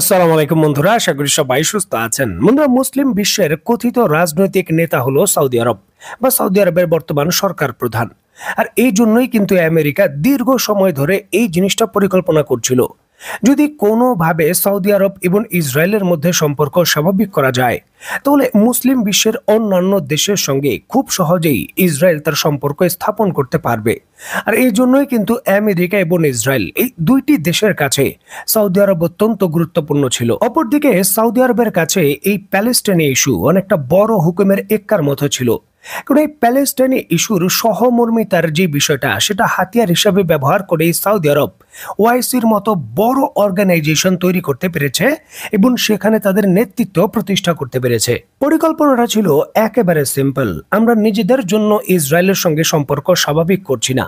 আসসালামু আলাইকুম বন্ধুরা আশা করি সবাই সুস্থ আছেন বন্ধুরা মুসলিম বিশ্বের কথিত রাজনৈতিক নেতা হলো সৌদি আরব বা সৌদি আরবের বর্তমান সরকার প্রধান আর এই জন্যই কিন্তু আমেরিকা দীর্ঘ সময় ধরে এই জিনিসটা পরিকল্পনা করছিল যদি কোনোভাবে সৌদি আরব এবং ইসরায়েলের মধ্যে সম্পর্ক স্বাভাবিক করা যায় তাহলে মুসলিম বিশ্বের অন্যান্য দেশের সঙ্গে খুব সহজেই ইসরায়েল তার সম্পর্ক স্থাপন করতে পারবে আর এই জন্যই কিন্তু আমেরিকা এবং ইসরায়েল এই দুইটি দেশের কাছে সৌদি আরব অত্যন্ত গুরুত্বপূর্ণ ছিল অপরদিকে সৌদি আরবের কাছে এই প্যালেস্টাইনি ইস্যু অনেকটা বড় হুকুমের এক্কার মতো ছিল এখন এই প্যালেস্টাইনি ইস্যুর সহমর্মিতার যে বিষয়টা সেটা হাতিয়ার হিসাবে ব্যবহার করে সৌদি আরব ওয়াইসির মতো বড় অর্গানাইজেশন তৈরি করতে পেরেছে এবং সেখানে তাদের নেতৃত্ব প্রতিষ্ঠা করতে পেরেছে পরিকল্পনাটা ছিল একেবারে সিম্পল আমরা নিজেদের জন্য ইসরায়েলের সঙ্গে সম্পর্ক স্বাভাবিক করছি না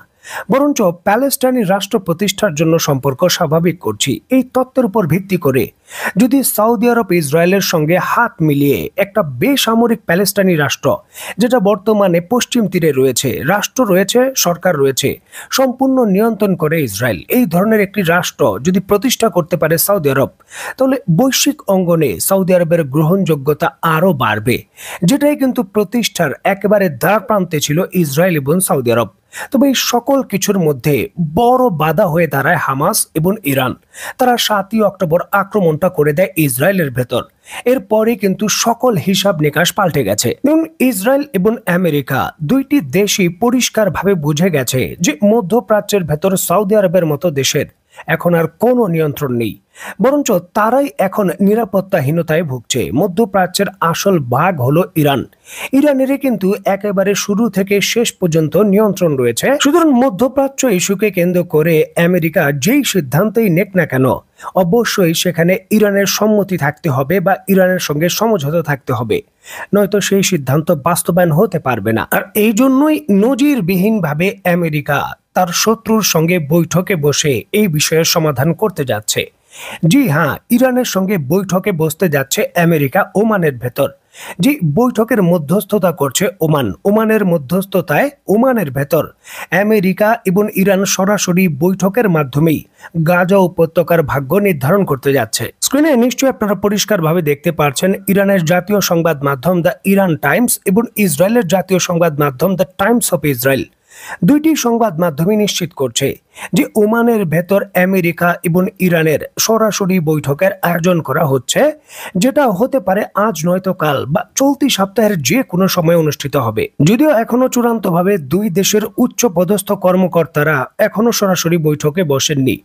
বরঞ্চ প্যালেস্টাইনি রাষ্ট্র প্রতিষ্ঠার জন্য সম্পর্ক স্বাভাবিক করছি এই তত্ত্বের উপর ভিত্তি করে যদি সৌদি আরব ইসরায়েলের সঙ্গে হাত মিলিয়ে একটা বেসামরিক প্যালেস্টাইনি রাষ্ট্র যেটা বর্তমানে পশ্চিম তীরে রয়েছে রাষ্ট্র রয়েছে সরকার রয়েছে সম্পূর্ণ নিয়ন্ত্রণ করে ইসরায়েল এই ধরনের একটি রাষ্ট্র যদি প্রতিষ্ঠা করতে পারে সৌদি আরব তাহলে বৈশ্বিক অঙ্গনে সৌদি আরবের গ্রহণযোগ্যতা আরও বাড়বে যেটাই কিন্তু প্রতিষ্ঠার একেবারে দ্বার প্রান্তে ছিল ইসরায়েল এবং সৌদি আরব তবে এই সকল কিছুর মধ্যে বড় বাধা হয়ে দাঁড়ায় হামাস এবং ইরান তারা সাতই অক্টোবর আক্রমণটা করে দেয় ইসরায়েলের ভেতর এরপরে কিন্তু সকল হিসাব নিকাশ পাল্টে গেছে এবং ইসরায়েল এবং আমেরিকা দুইটি দেশই পরিষ্কারভাবে বুঝে গেছে যে মধ্যপ্রাচ্যের ভেতর সৌদি আরবের মতো দেশের এখন আর কোনো নিয়ন্ত্রণ নেই বরঞ্চ তারাই এখন নিরাপত্তাহীনতায় ভুগছে মধ্যপ্রাচ্যের আসল ভাগ হলো ইরান ইরানেরই কিন্তু একেবারে শুরু থেকে শেষ পর্যন্ত নিয়ন্ত্রণ রয়েছে সুতরাং মধ্যপ্রাচ্য ইস্যুকে কেন্দ্র করে আমেরিকা যেই সিদ্ধান্তই নেক না কেন অবশ্যই সেখানে ইরানের সম্মতি থাকতে হবে বা ইরানের সঙ্গে সমঝোতা থাকতে হবে নয়তো সেই সিদ্ধান্ত বাস্তবায়ন হতে পারবে না আর এই জন্যই নজিরবিহীনভাবে আমেরিকা তার শত্রুর সঙ্গে বৈঠকে বসে এই বিষয়ের সমাধান করতে যাচ্ছে জি হ্যাঁ ইরানের সঙ্গে বৈঠকে বসতে যাচ্ছে আমেরিকা ওমানের ভেতর জি বৈঠকের মধ্যস্থতা করছে ওমান ওমানের মধ্যস্থতায় ওমানের ভেতর আমেরিকা এবং ইরান সরাসরি বৈঠকের মাধ্যমেই গাজা উপত্যকার ভাগ্য নির্ধারণ করতে যাচ্ছে স্ক্রিনে নিশ্চয়ই আপনারা পরিষ্কারভাবে দেখতে পারছেন ইরানের জাতীয় সংবাদ মাধ্যম দ্য ইরান টাইমস এবং ইসরায়েলের জাতীয় সংবাদ মাধ্যম দ্য টাইমস অফ ইসরায়েল দুইটি সংবাদ মাধ্যমই নিশ্চিত করছে যে ওমানের ভেতর আমেরিকা এবং ইরানের সরাসরি বৈঠকের আয়োজন করা হচ্ছে যেটা হতে পারে আজ নয়তো কাল বা চলতি সপ্তাহের যে কোনো সময় অনুষ্ঠিত হবে যদিও এখনো চূড়ান্তভাবে দুই দেশের উচ্চ পদস্থ কর্মকর্তারা এখনো সরাসরি বৈঠকে বসেননি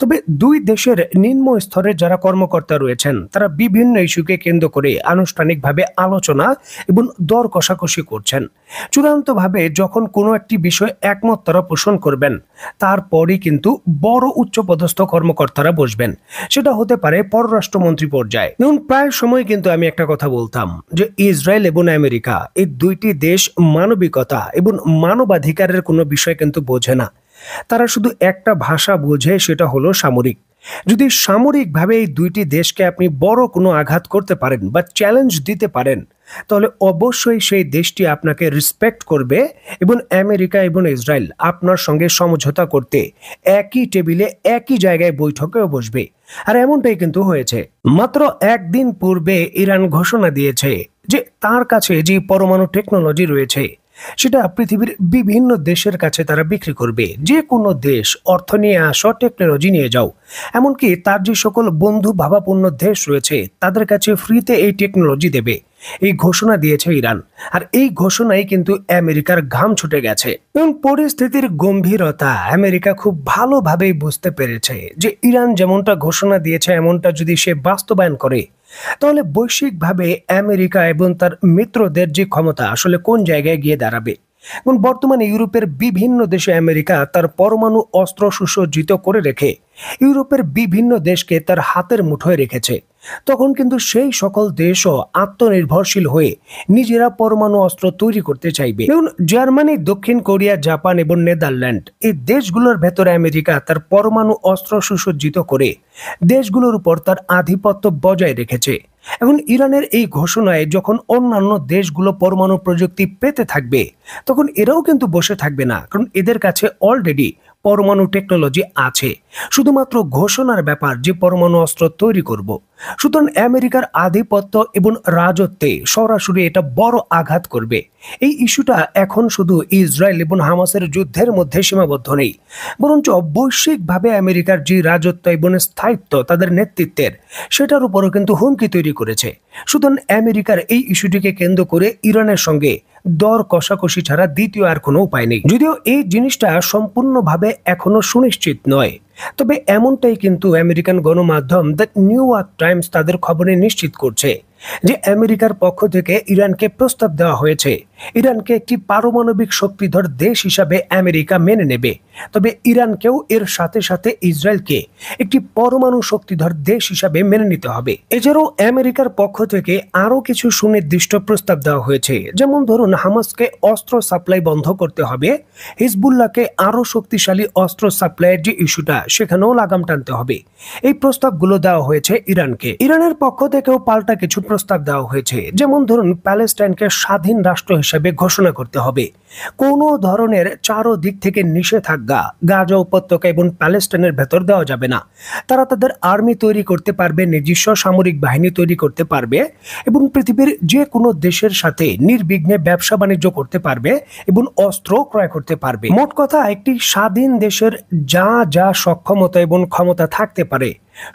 তবে দুই দেশের নিম্ন স্তরের যারা কর্মকর্তা রয়েছেন তারা বিভিন্ন ইস্যুকে কেন্দ্র করে আনুষ্ঠানিকভাবে আলোচনা এবং দর কষাকষি করছেন চূড়ান্তভাবে যখন কোনো একটি বিষয় একমত তারা পোষণ করবেন তারপর পরই কিন্তু বড় উচ্চপদস্থ কর্মকর্তারা বসবেন সেটা হতে পারে পররাষ্ট্রমন্ত্রী পর্যায়ে দেখুন প্রায় সময় কিন্তু আমি একটা কথা বলতাম যে ইসরায়েল এবং আমেরিকা এই দুইটি দেশ মানবিকতা এবং মানবাধিকারের কোনো বিষয় কিন্তু বোঝে না তারা শুধু একটা ভাষা বোঝে সেটা হলো সামরিক যদি সামরিকভাবে এই দুইটি দেশকে আপনি বড় কোনো আঘাত করতে পারেন বা চ্যালেঞ্জ দিতে পারেন তাহলে অবশ্যই সেই দেশটি আপনাকে রেসপেক্ট করবে এবং আমেরিকা এবং ইসরায়েল আপনার সঙ্গে সমঝোতা করতে একই টেবিলে একই জায়গায় বৈঠকেও বসবে আর এমনটাই কিন্তু হয়েছে মাত্র একদিন পূর্বে ইরান ঘোষণা দিয়েছে যে তার কাছে যে পরমাণু টেকনোলজি রয়েছে সেটা পৃথিবীর বিভিন্ন দেশের কাছে তারা বিক্রি করবে যে কোনো দেশ অর্থ নিয়ে আসো টেকনোলজি নিয়ে যাও এমনকি তার যে সকল বন্ধু ভাবাপূর্ণ দেশ রয়েছে তাদের কাছে ফ্রিতে এই টেকনোলজি দেবে এই ঘোষণা দিয়েছে ইরান আর এই ঘোষণায় কিন্তু আমেরিকার ঘাম ছুটে গেছে এবং পরিস্থিতির গম্ভীরতা আমেরিকা খুব ভালোভাবেই বুঝতে পেরেছে যে ইরান যেমনটা ঘোষণা দিয়েছে এমনটা যদি সে বাস্তবায়ন করে তাহলে বৈশ্বিকভাবে আমেরিকা এবং তার মিত্রদের যে ক্ষমতা আসলে কোন জায়গায় গিয়ে দাঁড়াবে এবং বর্তমানে ইউরোপের বিভিন্ন দেশে আমেরিকা তার পরমাণু অস্ত্র সুসজ্জিত করে রেখে ইউরোপের বিভিন্ন দেশকে তার হাতের মুঠোয় রেখেছে তখন কিন্তু সেই সকল দেশও আত্মনির্ভরশীল হয়ে নিজেরা পরমাণু অস্ত্র তৈরি করতে চাইবে যেমন জার্মানি দক্ষিণ কোরিয়া জাপান এবং নেদারল্যান্ড এই দেশগুলোর ভেতরে আমেরিকা তার পরমাণু অস্ত্র সুসজ্জিত করে দেশগুলোর উপর তার আধিপত্য বজায় রেখেছে এখন ইরানের এই ঘোষণায় যখন অন্যান্য দেশগুলো পরমাণু প্রযুক্তি পেতে থাকবে তখন এরাও কিন্তু বসে থাকবে না কারণ এদের কাছে অলরেডি পরমাণু টেকনোলজি আছে শুধুমাত্র ঘোষণার ব্যাপার যে পরমাণু অস্ত্র তৈরি করব সুতরাং আমেরিকার আধিপত্য এবং রাজত্বে সরাসরি এটা বড় আঘাত করবে এই ইস্যুটা এখন শুধু ইসরায়েল এবং হামাসের যুদ্ধের মধ্যে সীমাবদ্ধ নেই বরঞ্চ বৈশ্বিকভাবে আমেরিকার যে রাজত্ব এবং স্থায়িত্ব তাদের নেতৃত্বের সেটার উপরও কিন্তু হুমকি তৈরি করেছে সুতরাং আমেরিকার এই ইস্যুটিকে কেন্দ্র করে ইরানের সঙ্গে দর কষাকষি ছাড়া দ্বিতীয় আর কোনো উপায় নেই যদিও এই জিনিসটা সম্পূর্ণভাবে এখনো সুনিশ্চিত নয় তবে এমনটাই কিন্তু আমেরিকান গণমাধ্যম দ্য নিউ ইয়র্ক টাইমস তাদের খবরে নিশ্চিত করছে যে আমেরিকার পক্ষ থেকে ইরানকে প্রস্তাব দেওয়া হয়েছে ইরানকে একটি পারমাণবিক শক্তিধর দেশ হিসাবে আমেরিকা মেনে নেবে তবে ইরানকেও এর সাথে সাথে ইসরায়েলকে একটি পরমাণু শক্তিধর দেশ হিসাবে মেনে নিতে হবে এছাড়াও আমেরিকার পক্ষ থেকে আরও কিছু সুনির্দিষ্ট প্রস্তাব দেওয়া হয়েছে যেমন ধরুন হামাসকে অস্ত্র সাপ্লাই বন্ধ করতে হবে হিজবুল্লাহকে আরও শক্তিশালী অস্ত্র সাপ্লাইয়ের যে ইস্যুটা সেখানেও লাগাম টানতে হবে এই প্রস্তাবগুলো দেওয়া হয়েছে ইরানকে ইরানের পক্ষ থেকেও পাল্টা কিছু প্রস্তাব দেওয়া হয়েছে যেমন ধরুন প্যালেস্টাইনকে স্বাধীন রাষ্ট্র হিসাবে ঘোষণা করতে হবে কোনো ধরনের চারো দিক থেকে নিষেধাজ্ঞা গাজা উপত্যকা এবং প্যালেস্টাইনের ভেতর দেওয়া যাবে না তারা তাদের আর্মি তৈরি করতে পারবে নিজস্ব সামরিক বাহিনী তৈরি করতে পারবে এবং পৃথিবীর যে কোনো দেশের সাথে নির্বিঘ্নে ব্যবসা বাণিজ্য করতে পারবে এবং অস্ত্র ক্রয় করতে পারবে মোট কথা একটি স্বাধীন দেশের যা যা সক্ষমতা এবং ক্ষমতা থাকতে পারে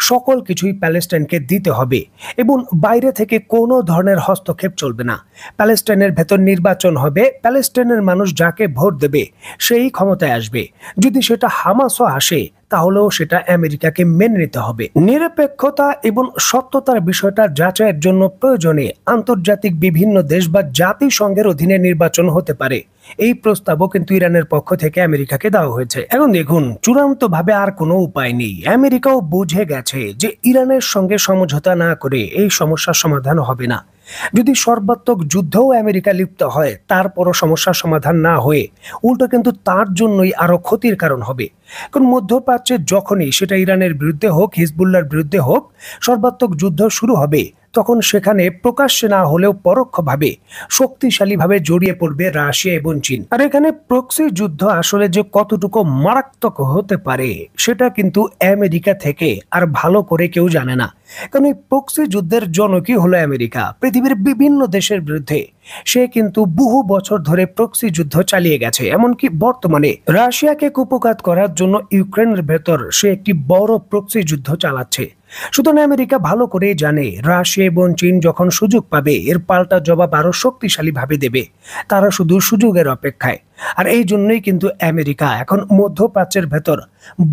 সকল কিছুই প্যালেস্টাইনকে দিতে হবে এবং বাইরে থেকে কোনো ধরনের হস্তক্ষেপ চলবে না প্যালেস্টাইনের ভেতর নির্বাচন হবে প্যালেস্টাইনের মানুষ যাকে ভোট দেবে সেই ক্ষমতায় আসবে যদি সেটা হামাসও আসে তাহলেও সেটা আমেরিকাকে মেনে নিতে হবে নিরপেক্ষতা এবং সত্যতার বিষয়টা যাচাইয়ের জন্য প্রয়োজনে আন্তর্জাতিক বিভিন্ন দেশ বা জাতিসংঘের অধীনে নির্বাচন হতে পারে এই প্রস্তাবও কিন্তু ইরানের পক্ষ থেকে আমেরিকাকে দেওয়া হয়েছে এখন দেখুন চূড়ান্তভাবে আর কোনো উপায় নেই আমেরিকাও বুঝে গেছে যে ইরানের সঙ্গে সমঝোতা না করে এই সমস্যার সমাধান হবে না যদি সর্বাত্মক যুদ্ধেও আমেরিকা লিপ্ত হয় তারপরও সমস্যার সমাধান না হয়ে উল্টো কিন্তু তার জন্যই আরও ক্ষতির কারণ হবে কারণ মধ্যপ্রাচ্যে যখনই সেটা ইরানের বিরুদ্ধে হোক হিজবুল্লার বিরুদ্ধে হোক সর্বাত্মক যুদ্ধ শুরু হবে তখন সেখানে প্রকাশ্যে না হলেও পরোক্ষভাবে শক্তিশালীভাবে জড়িয়ে পড়বে রাশিয়া এবং চীন আর এখানে প্রক্সি যুদ্ধ আসলে যে কতটুকু মারাত্মক হতে পারে সেটা কিন্তু আমেরিকা থেকে আর ভালো করে কেউ জানে না কারণ এই প্রক্সি যুদ্ধের জনকই হলো আমেরিকা পৃথিবীর বিভিন্ন দেশের বিরুদ্ধে সে কিন্তু বহু বছর ধরে প্রক্সি যুদ্ধ চালিয়ে গেছে এমনকি বর্তমানে রাশিয়াকে কুপঘাত করার জন্য ইউক্রেনের ভেতর সে একটি বড় প্রক্সি যুদ্ধ চালাচ্ছে সুতরাং আমেরিকা ভালো করে জানে রাশিয়া এবং চীন যখন সুযোগ পাবে এর পাল্টা জবাব আরও শক্তিশালীভাবে দেবে তারা শুধু সুযোগের অপেক্ষায় আর এই জন্যই কিন্তু আমেরিকা এখন মধ্যপ্রাচ্যের ভেতর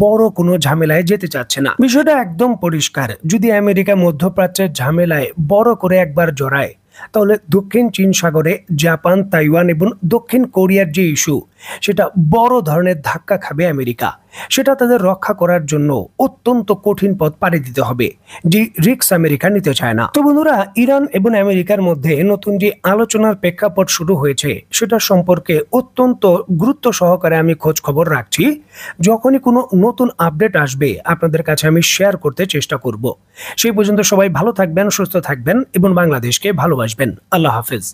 বড় কোনো ঝামেলায় যেতে চাচ্ছে না বিষয়টা একদম পরিষ্কার যদি আমেরিকা মধ্যপ্রাচ্যের ঝামেলায় বড় করে একবার জড়ায় তাহলে দক্ষিণ চীন সাগরে জাপান তাইওয়ান এবং দক্ষিণ কোরিয়ার যে ইস্যু সেটা বড় ধরনের ধাক্কা খাবে আমেরিকা সেটা তাদের রক্ষা করার জন্য অত্যন্ত কঠিন পথ পাড়ি দিতে হবে যে রিক্স আমেরিকা নিতে চায় না তো বন্ধুরা ইরান এবং আমেরিকার মধ্যে নতুন যে আলোচনার প্রেক্ষাপট শুরু হয়েছে সেটা সম্পর্কে অত্যন্ত গুরুত্ব সহকারে আমি খোঁজ খবর রাখছি যখনই কোনো নতুন আপডেট আসবে আপনাদের কাছে আমি শেয়ার করতে চেষ্টা করব সেই পর্যন্ত সবাই ভালো থাকবেন সুস্থ থাকবেন এবং বাংলাদেশকে ভালোবাসবেন আল্লাহ হাফিজ